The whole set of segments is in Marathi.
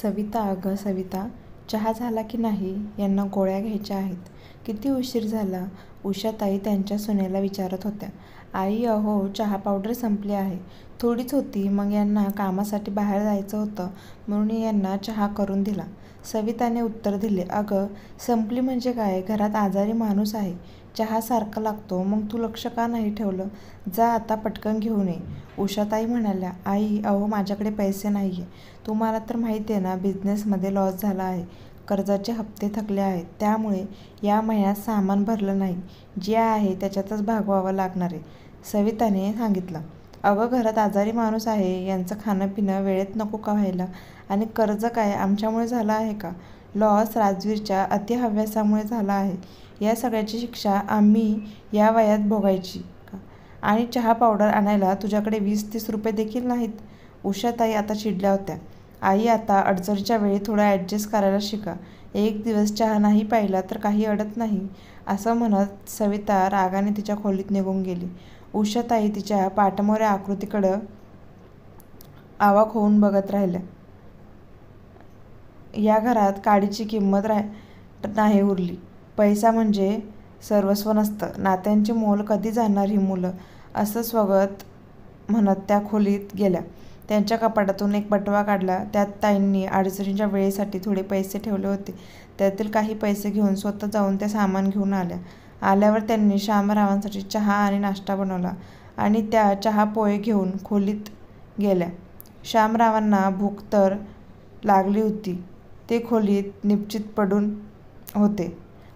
सविता अगं सविता चहा झाला की नाही यांना गोळ्या घ्यायच्या आहेत किती उशीर झाला ताई त्यांच्या सुनेला विचारत होत्या आई अहो चहा पावडर संपली आहे थोडीच होती मग यांना कामासाठी बाहेर जायचं होतं म्हणून यांना चहा करून दिला सविताने उत्तर दिले अगं संपली म्हणजे काय घरात आजारी माणूस आहे चहासारखा लागतो मग तू लक्ष का नाही ठेवलं जा आता पटकन घेऊन ये उषाताई म्हणाल्या आई अहो माझ्याकडे पैसे नाही आहे तुम्हाला तर माहिती आहे ना बिझनेसमध्ये लॉस झाला आहे कर्जाचे हप्ते थकले आहेत त्यामुळे या महिन्यात सामान भरलं नाही जे आहे त्याच्यातच भागवावं लागणार आहे सविताने सांगितलं अगं घरात आजारी माणूस आहे यांचं खाणं पिणं वेळेत नको का व्हायला आणि कर्ज काय आमच्यामुळे झालं आहे का लॉस राजवीरच्या अतिहव्यासामुळे झाला आहे या सगळ्याची शिक्षा आम्ही या वयात भोगायची आणि चहा पावडर आणायला तुझ्याकडे वीस तीस रुपये देखील नाहीत उषाताई आता चिडल्या होत्या आई आता अडचणीच्या वेळी थोडा ॲडजस्ट करायला शिका एक दिवस चहा नाही पाहिला तर काही अडत नाही असं म्हणत सविता रागाने तिच्या खोलीत निघून गेली उषाताई तिच्या पाटमोऱ्या आकृतीकडं आवाक होऊन बघत राहिल्या या घरात काडीची किंमत राह नाही उरली पैसा म्हणजे सर्वस्व नसतं नात्यांचे मोल कधी जाणार ही मुलं असं स्वगत म्हणत त्या खोलीत गेल्या त्यांच्या कपाटातून एक बटवा काढला त्यात ताईंनी अडचणींच्या वेळेसाठी थोडे पैसे ठेवले होते त्यातील काही पैसे घेऊन स्वतः जाऊन त्या सामान घेऊन आल्या आल्यावर त्यांनी श्यामरावांसाठी चहा आणि नाश्ता बनवला आणि त्या चहा पोहे घेऊन खोलीत गेल्या श्यामरावांना भूक तर लागली होती ते खोलीत निश्चित पडून होते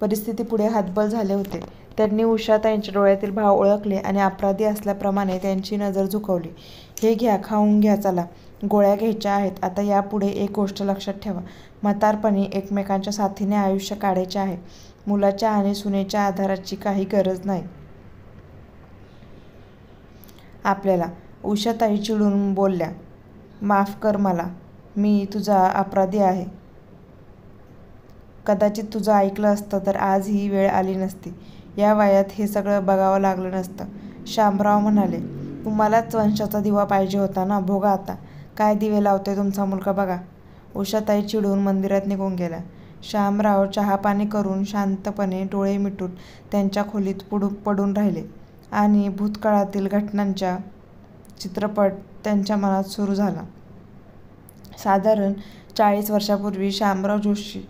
परिस्थिती पुढे हातबल झाले होते त्यांनी उषाताईंच्या डोळ्यातील भाव ओळखले आणि अपराधी असल्याप्रमाणे त्यांची नजर झुकवली हे घ्या खाऊन घ्या चला गोळ्या घ्यायच्या आहेत आता यापुढे एक गोष्ट लक्षात ठेवा म्हातारपणी एकमेकांच्या साथीने आयुष्य काढायचे आहे मुलाच्या आणि सुनेच्या आधाराची काही गरज नाही आपल्याला उषाताई चिडून बोलल्या माफ कर मला मी तुझा अपराधी आहे कदाचित तुझं ऐकलं असतं तर आज ही वेळ आली नसती या वयात हे सगळं बघावं लागलं नसतं शामराव म्हणाले तुम्हालाच वंशाचा दिवा पाहिजे होता ना भोगा आता काय दिवे लावते तुमचा मुलगा बघा उषाताई चिडून मंदिरात निघून गेला श्यामराव चहापाणी करून शांतपणे डोळे मिटून त्यांच्या खोलीत पुढू पडून राहिले आणि भूतकाळातील घटनांच्या चित्रपट त्यांच्या मनात सुरू झाला साधारण चाळीस वर्षापूर्वी श्यामराव जोशी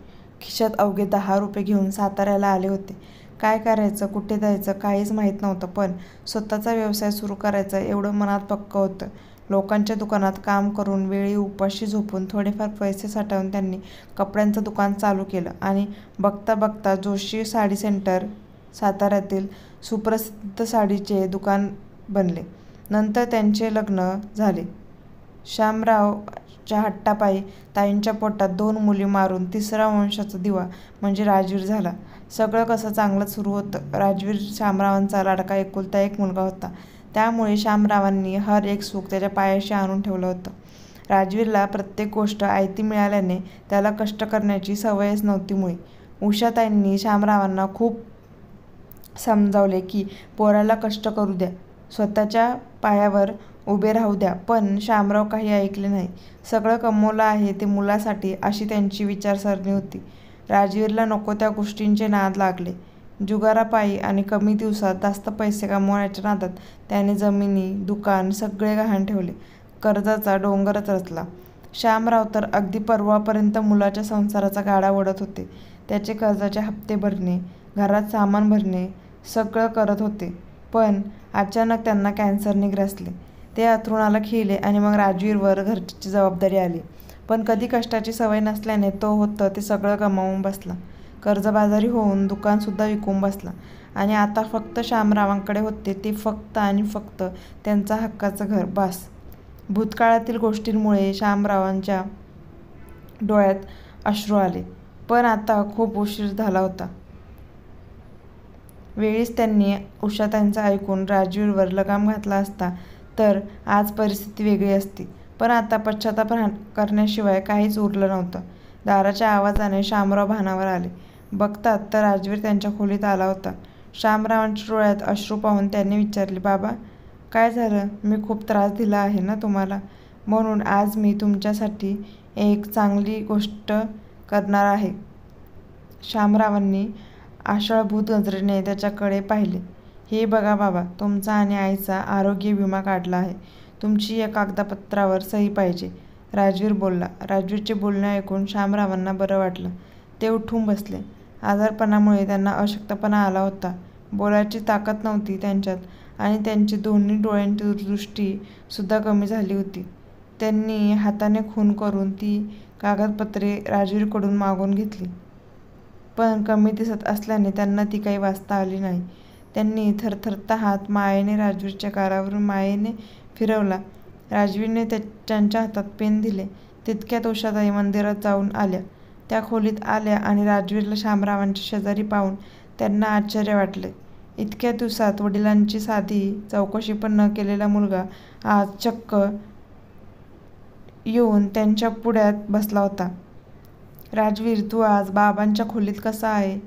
खिशात अवघे दहा रुपये घेऊन साताऱ्याला आले होते काय करायचं कुठे जायचं काहीच माहीत नव्हतं पण स्वतःचा व्यवसाय सुरू करायचा एवढं मनात पक्क होतं लोकांच्या दुकानात काम करून वेळी उपाशी झोपून थोडेफार पैसे साठवून त्यांनी कपड्यांचं दुकान चालू केलं आणि बघता बघता जोशी साडी सेंटर साताऱ्यातील सुप्रसिद्ध साडीचे दुकान बनले नंतर त्यांचे लग्न झाले श्यामराव च्या हट्टापायी ताईंच्या पोटात दोन मुली मारून तिसरा वंशाचा दिवा म्हणजे राजवीर झाला. सगळं कसं चांगलं सुरू होतं. राजवीर शामरावांचा लाडका एकुलता एक मुलगा होता. त्यामुळे शामरावांनी हर एक सुख त्याच्या पायाशी आणून ठेवलं होतं. राजवीरला प्रत्येक गोष्ट आयती मिळाल्याने त्याला कष्ट करण्याची सवयच नव्हती मुळी. उषाताईंनी शामरावांना खूप समजावले की पोराला कष्ट करू द्या. स्वतःच्या पायावर उभे राहू द्या पण शामराव काही ऐकले नाही सगळं कमवलं आहे ते मुलासाठी अशी त्यांची विचारसरणी होती राजवीरला नको त्या गोष्टींचे नाद लागले जुगारापायी आणि कमी दिवसात जास्त पैसे कमवण्याच्या नादात त्याने जमिनी दुकान सगळे गहाण ठेवले कर्जाचा डोंगरच रचला श्यामराव तर अगदी परवापर्यंत मुलाच्या संसाराचा गाडा ओढत होते त्याचे कर्जाचे हप्ते भरणे घरात सामान भरणे सगळं करत होते पण अचानक त्यांना कॅन्सरने ग्रासले ते अथरुणाला खिळले आणि मग राजवीरवर घरची जबाबदारी आली पण कधी कष्टाची सवय नसल्याने तो होतं ते सगळं गमावून बसला कर्जबाजारी होऊन दुकानसुद्धा विकून बसला आणि आता फक्त श्यामरावांकडे होते ते फक्त आणि फक्त त्यांचा हक्काचं घर बास भूतकाळातील गोष्टींमुळे श्यामरावांच्या डोळ्यात अश्रू आले पण आता खूप उशीर झाला होता वेळीच त्यांनी उषा त्यांचं ऐकून राजवीरवर लगाम घातला असता तर आज परिस्थिती वेगळी असती पण आता पश्चाताप करण्याशिवाय काहीच उरलं नव्हतं दाराच्या आवाजाने शामराव भानावर आले बघतात तर राजवीर त्यांच्या खोलीत आला होता श्यामरावांच्या डोळ्यात अश्रू पाहून त्यांनी विचारले बाबा काय झालं मी खूप त्रास दिला आहे ना तुम्हाला म्हणून आज मी तुमच्यासाठी एक चांगली गोष्ट करणार आहे श्यामरावांनी आषाळभूत नजरेने त्याच्याकडे पाहिले हे बघा बाबा तुमचा आणि आईचा आरोग्य विमा काढला आहे तुमची या कागदपत्रावर सही पाहिजे राजवीर बोलला राजवीरचे बोलणे ऐकून श्यामरावांना बरं वाटलं ते उठून बसले आजारपणामुळे त्यांना अशक्तपणा आला होता बोलायची ताकद नव्हती त्यांच्यात आणि त्यांची दोन्ही डोळ्यांची दृष्टीसुद्धा कमी झाली होती त्यांनी हाताने खून करून ती कागदपत्रे राजवीरकडून मागून घेतली पण कमी दिसत असल्याने त्यांना ती काही वाचता आली नाही त्यांनी थरथरता हात मायेने राजवीरच्या कारावरून मायेने फिरवला. राजवीरने त्यांच्या हातात पेन दिले. तितक्यात उषाताई मंदिरात जाऊन आल्या. त्या खोलीत आल्या आणि राजवीरला शामरावांच्या शेजारी पाहून त्यांना आश्चर्य वाटले. इतक्या दिवसात वडिलांची साधी चौकशी पण न केलेला मुलगा आज चक्क येऊन त्यांच्या पुढ्यात बसला होता. "राजवीर, तू आज बाबांच्या खोलीत कसा आहे?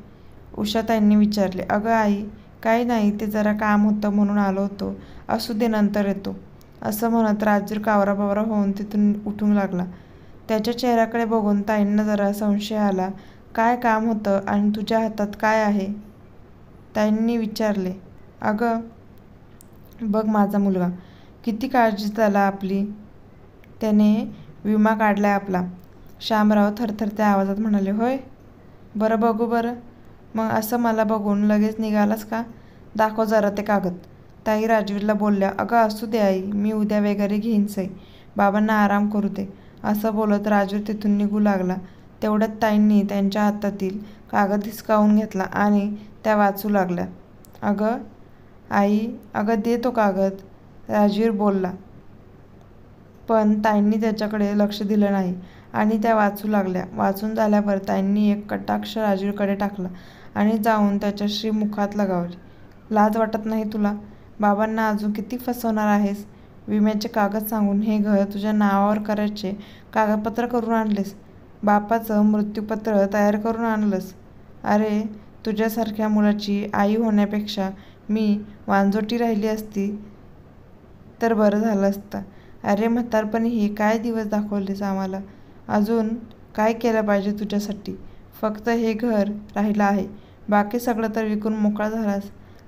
उषाताईंनी विचारले. "अगं आई, काही नाही ते जरा काम होतं म्हणून आलो होतो असू दे नंतर येतो असं म्हणत राजूर कावराबावरा होऊन तिथून उठून लागला त्याच्या चेहऱ्याकडे बघून ताईंना जरा संशय आला काय काम होतं आणि तुझ्या हातात काय आहे ताईंनी विचारले अगं बघ माझा मुलगा किती काळजी झाला आपली त्याने विमा काढला आपला श्यामराव थरथरत्या आवाजात म्हणाले होय बरं बघू बरं मग असं मला बघून लगेच निघालास का दाखव जरा ते कागद ताई राजवीरला बोलल्या अगं असू दे आई मी उद्या वगैरे घेईन सई बाबांना आराम करू दे असं बोलत राजवीर तिथून निघू लागला तेवढ्यात ताईंनी त्यांच्या हातातील कागद हिसकावून घेतला आणि त्या वाचू लागल्या अगं आई अगं दे तो कागद राजवीर बोलला पण ताईंनी त्याच्याकडे लक्ष दिलं नाही आणि त्या वाचू लागल्या. वाचून झाल्यावर ताईंनी एक कटाक्ष राजीवकडे टाकला आणि जाऊन त्याच्या श्रीमुखात लगावली. लाज वाटत नाही तुला? बाबांना अजून किती फसवणार आहेस? विम्याचे कागद सांगून हे घर तुझ्या नावावर करायचे कागदपत्र करून आणलेस. बापाचं मृत्यूपत्र तयार करून आणलंस. अरे, तुझ्यासारख्या मुलाची आई होण्यापेक्षा मी वांजोटी राहिली असती तर बरं झालं असतं. अरे म्हातारपणी काय दिवस दाखवलेस आम्हाला? अजून काय केलं पाहिजे तुझ्यासाठी फक्त हे घर राहिलं आहे बाकी सगळं तर विकून मोकळा झालास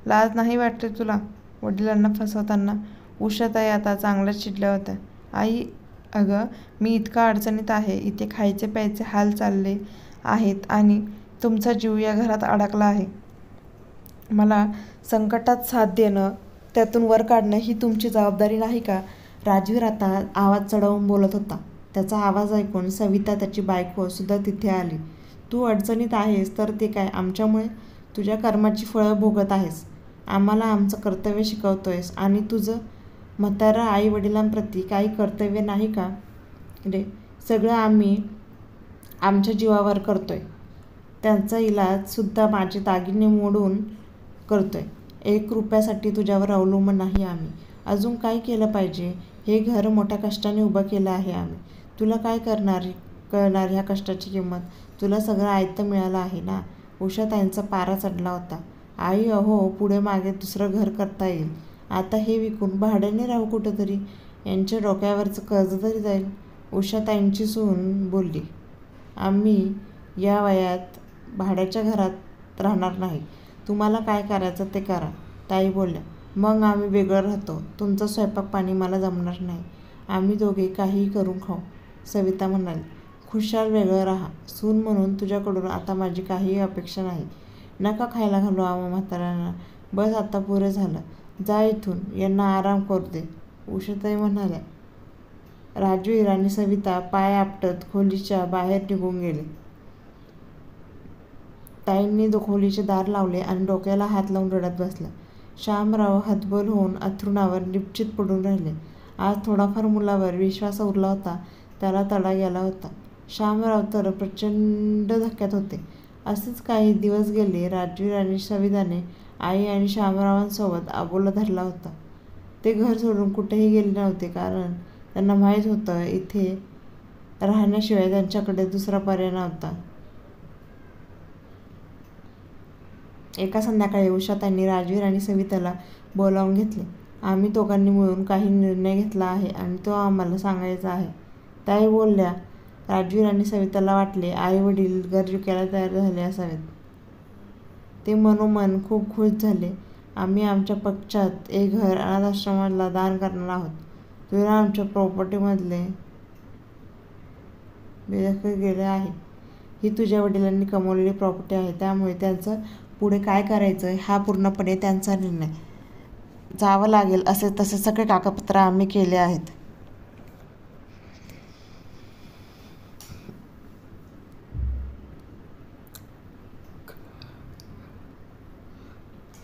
लाज नाही वाटते तुला वडिलांना फसवताना उषाताई आता चांगल्याच चिडल्या होत्या आई अगं मी इतका अडचणीत आहे इथे खायचे प्यायचे हाल चालले आहेत आणि तुमचा जीव या घरात अडकला आहे मला संकटात साथ देणं त्यातून वर काढणं ही तुमची जबाबदारी नाही का राजवीर आता आवाज चढवून बोलत होता त्याचा आवाज ऐकून सविता त्याची बायकोसुद्धा तिथे आली तू अडचणीत आहेस तर ते काय आमच्यामुळे तुझ्या कर्माची फळं भोगत आहेस आम्हाला आमचं कर्तव्य शिकवतोयस आणि तुझं म्हातारा आई वडिलांप्रती काही कर्तव्य नाही का रे सगळं आम्ही आमच्या जीवावर करतोय त्यांचा इलाजसुद्धा माझे दागिने मोडून करतोय एक रुपयासाठी तुझ्यावर अवलंबून नाही आम्ही अजून काय केलं पाहिजे हे घर मोठ्या कष्टाने उभं केलं आहे आम्ही तुला काय करणार कळणार ह्या कष्टाची किंमत तुला सगळं आयत्त मिळालं आहे ना उषा त्यांचा पारा चढला होता आई अहो पुढे मागे दुसरं घर करता येईल आता हे विकून भाड्याने राहू कुठंतरी यांच्या डोक्यावरचं कर्ज तरी जाईल उषा ताईंची सून बोलली आम्ही या वयात भाड्याच्या घरात राहणार नाही तुम्हाला काय करायचं ते करा ताई बोलल्या मग आम्ही वेगळं राहतो तुमचं स्वयंपाक पाणी मला जमणार नाही आम्ही दोघे काहीही करून खाऊ सविता म्हणाली खुशाल वेगळं राहा सून म्हणून तुझ्याकडून आता माझी काहीही अपेक्षा नाही नका खायला घालू आम्हा म्हाताऱ्यांना बस आता पुरे झालं जा इथून यांना आराम करू दे उषाताई म्हणाल्या राजू हिराणी सविता पाय आपटत खोलीच्या बाहेर निघून गेले ताईंनी खोलीचे दार लावले आणि डोक्याला हात लावून रडत बसला श्यामराव हतबल होऊन अथरुणावर निपचित पडून राहिले आज थोडाफार मुलावर विश्वास उरला होता त्याला तडा गेला होता श्यामराव तर प्रचंड धक्क्यात होते असेच काही दिवस गेले राजवीर आणि सविदाने आई आणि श्यामरावांसोबत आबोला धरला होता ते घर सोडून कुठेही गेले नव्हते कारण त्यांना माहीत होतं इथे राहण्याशिवाय त्यांच्याकडे दुसरा पर्याय नव्हता एका संध्याकाळी उषा त्यांनी राजवीर आणि सविताला बोलावून घेतले आम्ही दोघांनी मिळून काही निर्णय घेतला आहे आणि तो आम्हाला सांगायचा आहे काही बोलल्या राजवीर आणि सविताला वाटले आई वडील गरजू केला तयार झाले असावेत ते मनोमन खूप खुश झाले आम्ही आमच्या पक्षात एक घर अनाथाश्रमाला दान करणार आहोत तुला आमच्या प्रॉपर्टीमधले बेदखल गेले आहे ही तुझ्या वडिलांनी कमवलेली प्रॉपर्टी आहे त्यामुळे त्यांचं पुढे काय करायचं हा पूर्णपणे त्यांचा निर्णय जावं लागेल असे तसे सगळे कागदपत्र आम्ही केले आहेत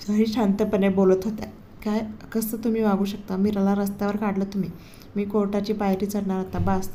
काही शांतपणे बोलत होत्या काय कसं तुम्ही वागू शकता मीराला रस्त्यावर काढलं तुम्ही मी कोर्टाची पायरी चढणार आता बास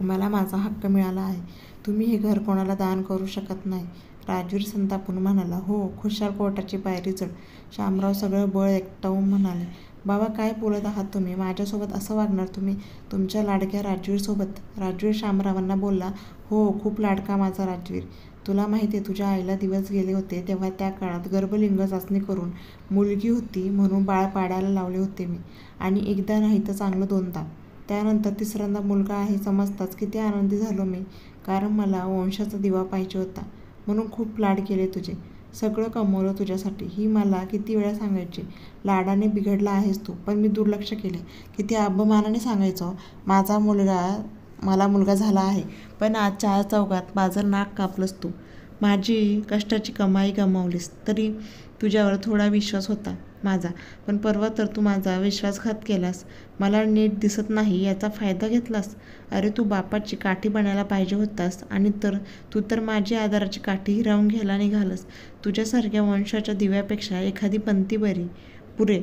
मला माझा हक्क मिळाला आहे तुम्ही हे घर कोणाला दान करू शकत नाही राजवीर संतापून म्हणाला हो खुशाल कोर्टाची पायरी चढ शामराव सगळं बळ एकटावून म्हणाले बाबा काय बोलत आहात तुम्ही माझ्यासोबत असं वागणार तुम्ही तुमच्या लाडक्या राजवीरसोबत राजवीर शामरावांना बोलला हो खूप लाडका माझा राजवीर तुला माहिती आहे तुझ्या आईला दिवस गेले होते तेव्हा त्या काळात गर्भलिंग चाचणी करून मुलगी होती म्हणून बाळ पाडायला लावले होते मी आणि एकदा नाही तर चांगलं दोनदा त्यानंतर तिसऱ्यांदा मुलगा आहे समजताच किती आनंदी झालो मी कारण मला वंशाचा दिवा पाहिजे होता म्हणून खूप लाड केले तुझे सगळं कमवलं तुझ्यासाठी ही मला किती वेळा सांगायची लाडाने बिघडला आहेस तू पण मी दुर्लक्ष केले किती अभिमानाने सांगायचो माझा मुलगा मला मुलगा झाला आहे पण आज चार चौकात माझं नाक कापलंस तू माझी कष्टाची कमाई गमावलीस तरी तुझ्यावर थोडा विश्वास होता माझा पण परवा तर तू माझा विश्वासघात केलास मला नीट दिसत नाही याचा फायदा घेतलास अरे तू बापाची काठी बनायला पाहिजे होतास आणि तर तू तर माझी आधाराची काठी हिरावून घ्यायला निघालस तुझ्यासारख्या वंशाच्या दिव्यापेक्षा एखादी पंथी बरी पुरे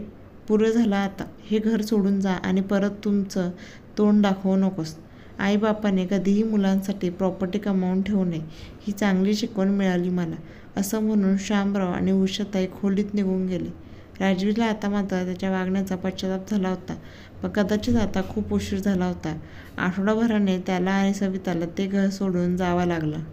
पुरे झाला आता हे घर सोडून जा आणि परत तुमचं तोंड दाखवू नकोस आईबापाने कधीही मुलांसाठी प्रॉपर्टी कमावून ठेवू नये ही चांगली शिकवण मिळाली मला असं म्हणून श्यामराव आणि उषाताई खोलीत निघून गेले राजवीला आता मात्र त्याच्या वागण्याचा पश्चाताप झाला होता पण कदाचित आता खूप उशीर झाला होता आठवडाभराने त्याला आणि सविताला ते घर सोडून जावा लागला